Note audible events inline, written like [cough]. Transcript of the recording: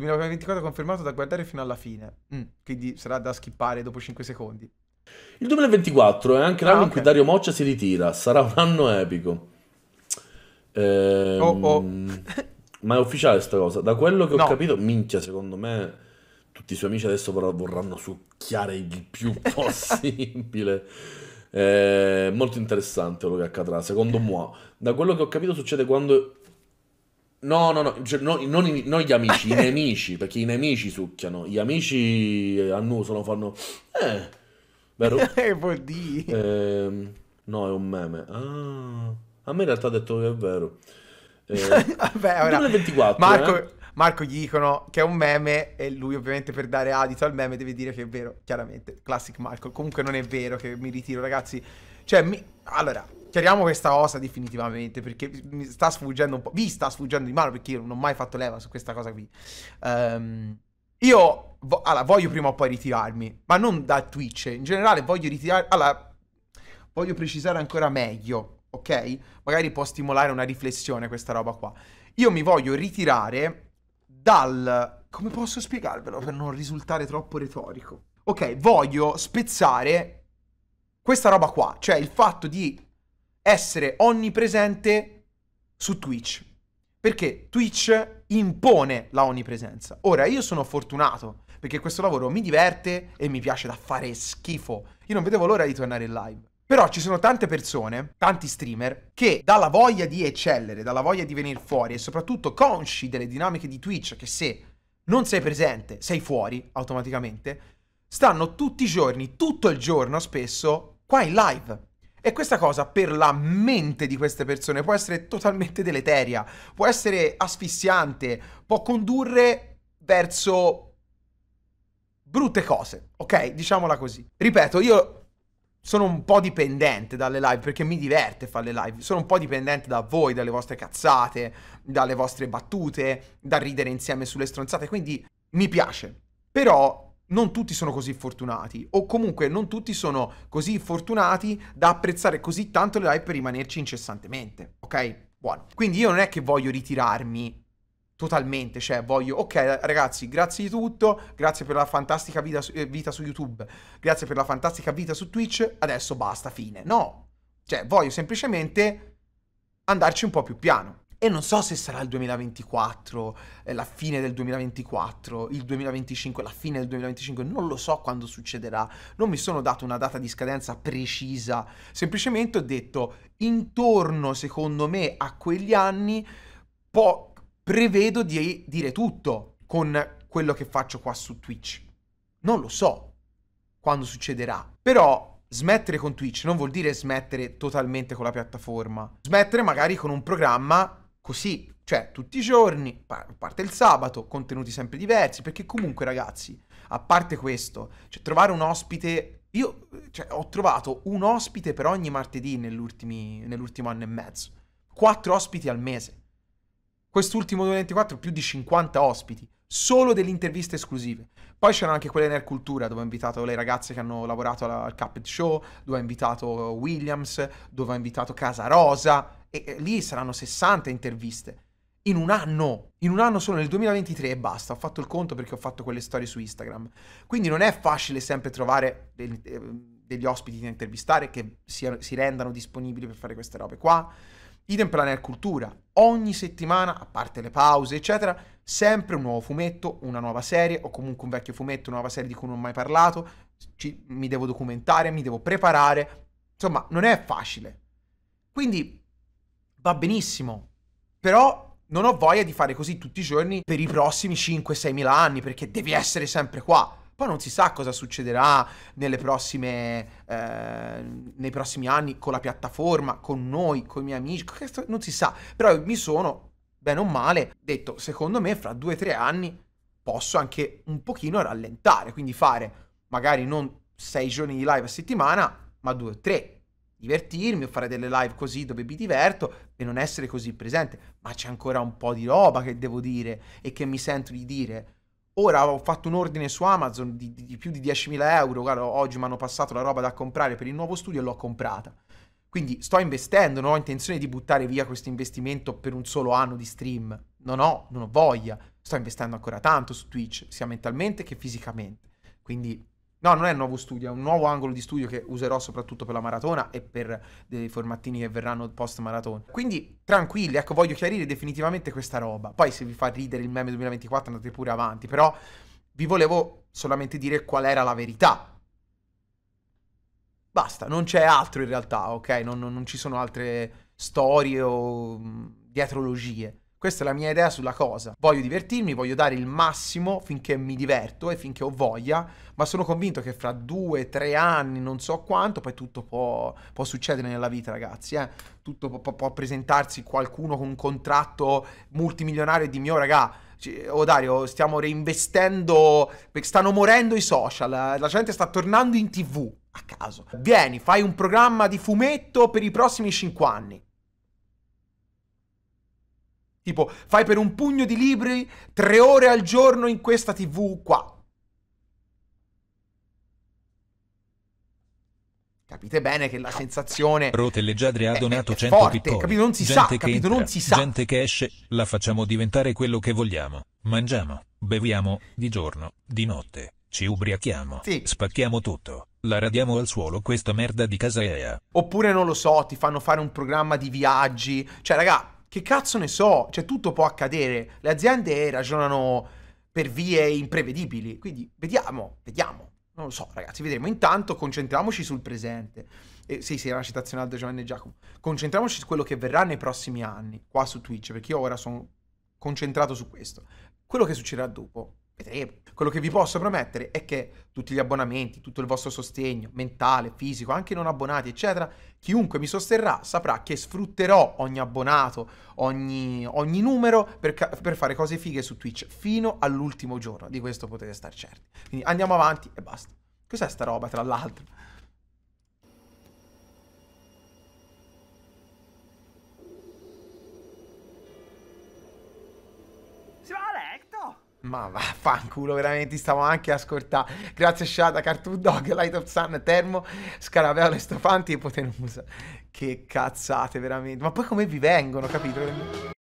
2024 confermato da guardare fino alla fine. Mm, quindi sarà da skippare dopo 5 secondi. Il 2024 è anche l'anno ah, okay. in cui Dario Moccia si ritira. Sarà un anno epico. Ehm, oh, oh. ma è ufficiale questa cosa. Da quello che ho no. capito, minchia, secondo me tutti i suoi amici adesso vorranno succhiare il più [laughs] possibile. È molto interessante quello che accadrà, secondo me. Da quello che ho capito succede quando No, no, no, cioè, no non, i, non, gli amici, i [laughs] nemici, perché i nemici succhiano, gli amici annusano, fanno... Eh, vero? [laughs] Eh, vuol dire... Ehm, no, è un meme. Ah, a me in realtà ha detto che è vero. [laughs] Eh, Vabbè, ora, 2024, Marco, eh? Marco gli dicono che è un meme e lui ovviamente per dare adito al meme deve dire che è vero, chiaramente. Classic Marco, comunque non è vero che mi ritiro ragazzi. Cioè, mi... allora, Chiariamo questa cosa definitivamente perché mi sta sfuggendo un po'. Vi sta sfuggendo di mano perché io non ho mai fatto leva su questa cosa qui. Um, io vo- allora, voglio prima o poi ritirarmi, ma non da Twitch. In generale voglio ritirare. Allora, voglio precisare ancora meglio, ok? Magari può stimolare una riflessione questa roba qua. Io mi voglio ritirare dal. Come posso spiegarvelo per non risultare troppo retorico? Ok, voglio spezzare questa roba qua, cioè il fatto di essere onnipresente su Twitch. Perché Twitch impone la onnipresenza. Ora, io sono fortunato perché questo lavoro mi diverte e mi piace da fare schifo. Io non vedevo l'ora di tornare in live. Però ci sono tante persone, tanti streamer, che dalla voglia di eccellere, dalla voglia di venire fuori e soprattutto consci delle dinamiche di Twitch, che se non sei presente, sei fuori automaticamente, stanno tutti i giorni, tutto il giorno spesso, qua in live. E questa cosa per la mente di queste persone può essere totalmente deleteria, può essere asfissiante, può condurre verso brutte cose, ok? Diciamola così. Ripeto, io sono un po' dipendente dalle live perché mi diverte fare le live, sono un po' dipendente da voi, dalle vostre cazzate, dalle vostre battute, da ridere insieme sulle stronzate, quindi mi piace. Però non tutti sono così fortunati o comunque non tutti sono così fortunati da apprezzare così tanto le live per rimanerci incessantemente, ok? Buono. Quindi io non è che voglio ritirarmi totalmente, cioè voglio, ok ragazzi, grazie di tutto, grazie per la fantastica vita su, eh, vita su YouTube, grazie per la fantastica vita su Twitch, adesso basta, fine. No, cioè voglio semplicemente andarci un po' più piano. E non so se sarà il 2024, eh, la fine del 2024, il 2025, la fine del 2025, non lo so quando succederà. Non mi sono dato una data di scadenza precisa, semplicemente ho detto intorno, secondo me, a quegli anni po- prevedo di dire tutto con quello che faccio qua su Twitch. Non lo so quando succederà, però smettere con Twitch non vuol dire smettere totalmente con la piattaforma. Smettere magari con un programma così, cioè tutti i giorni, a parte il sabato, contenuti sempre diversi, perché comunque ragazzi, a parte questo, cioè trovare un ospite, io cioè, ho trovato un ospite per ogni martedì nell'ultimo anno e mezzo, quattro ospiti al mese. Quest'ultimo 2024 più di 50 ospiti solo delle interviste esclusive. Poi c'erano anche quelle Nerd Cultura, dove ho invitato le ragazze che hanno lavorato al Cuphead Show, dove ho invitato Williams, dove ho invitato Casa Rosa, e, e lì saranno 60 interviste. In un anno, in un anno solo nel 2023 e basta, ho fatto il conto perché ho fatto quelle storie su Instagram. Quindi non è facile sempre trovare degli, eh, degli ospiti da intervistare che si, si rendano disponibili per fare queste robe qua. Idem Planet Cultura. Ogni settimana, a parte le pause, eccetera, sempre un nuovo fumetto, una nuova serie o comunque un vecchio fumetto, una nuova serie di cui non ho mai parlato. Ci, mi devo documentare, mi devo preparare. Insomma, non è facile. Quindi va benissimo. Però non ho voglia di fare così tutti i giorni per i prossimi 5-6 mila anni perché devi essere sempre qua. Poi non si sa cosa succederà nelle prossime, eh, nei prossimi anni con la piattaforma, con noi, con i miei amici, non si sa. Però mi sono, bene o male, detto, secondo me fra due o tre anni posso anche un pochino rallentare, quindi fare magari non sei giorni di live a settimana, ma due o tre, divertirmi o fare delle live così dove mi diverto e non essere così presente, ma c'è ancora un po' di roba che devo dire e che mi sento di dire Ora ho fatto un ordine su Amazon di, di, di più di 10.000 euro, guarda, oggi mi hanno passato la roba da comprare per il nuovo studio e l'ho comprata. Quindi sto investendo, non ho intenzione di buttare via questo investimento per un solo anno di stream. Non ho, non ho voglia. Sto investendo ancora tanto su Twitch, sia mentalmente che fisicamente. Quindi No, non è un nuovo studio, è un nuovo angolo di studio che userò soprattutto per la maratona e per dei eh, formattini che verranno post maratona. Quindi tranquilli, ecco, voglio chiarire definitivamente questa roba. Poi se vi fa ridere il meme 2024 andate pure avanti, però vi volevo solamente dire qual era la verità. Basta, non c'è altro in realtà, ok? Non, non, non ci sono altre storie o mh, dietrologie. Questa è la mia idea sulla cosa. Voglio divertirmi, voglio dare il massimo finché mi diverto e finché ho voglia, ma sono convinto che fra due, tre anni, non so quanto, poi tutto può, può succedere nella vita, ragazzi. Eh? Tutto può, può, presentarsi qualcuno con un contratto multimilionario di mio, ragà. O oh Dario, stiamo reinvestendo, stanno morendo i social, la gente sta tornando in tv a caso. Vieni, fai un programma di fumetto per i prossimi cinque anni. Tipo, fai per un pugno di libri tre ore al giorno in questa TV qua. Capite bene che la sensazione. Rotelle Giadri ha donato è, è 100 forte, Capito? Non si gente sa, che capito? Entra, non si sa. Gente che esce, la facciamo diventare quello che vogliamo. Mangiamo, beviamo, di giorno, di notte, ci ubriachiamo, sì. spacchiamo tutto. La radiamo al suolo questa merda di casa casaea. Oppure non lo so, ti fanno fare un programma di viaggi. Cioè, raga, che cazzo ne so? Cioè, tutto può accadere. Le aziende ragionano per vie imprevedibili. Quindi, vediamo, vediamo. Non lo so, ragazzi, vedremo. Intanto concentriamoci sul presente. Eh, sì, sì, è una citazione al Giovanni Giacomo. Concentriamoci su quello che verrà nei prossimi anni, qua su Twitch, perché io ora sono concentrato su questo. Quello che succederà dopo, vedremo. Quello che vi posso promettere è che tutti gli abbonamenti, tutto il vostro sostegno mentale, fisico, anche non abbonati, eccetera, chiunque mi sosterrà saprà che sfrutterò ogni abbonato, ogni, ogni numero per, per fare cose fighe su Twitch fino all'ultimo giorno. Di questo potete star certi. Quindi andiamo avanti e basta. Cos'è sta roba, tra l'altro? Ma vaffanculo, veramente stavo anche a ascoltare. Grazie Shada, Cartoon Dog, Light of Sun, Termo, Scarabeo, Le e Potenusa. Che cazzate, veramente. Ma poi come vi vengono, capito?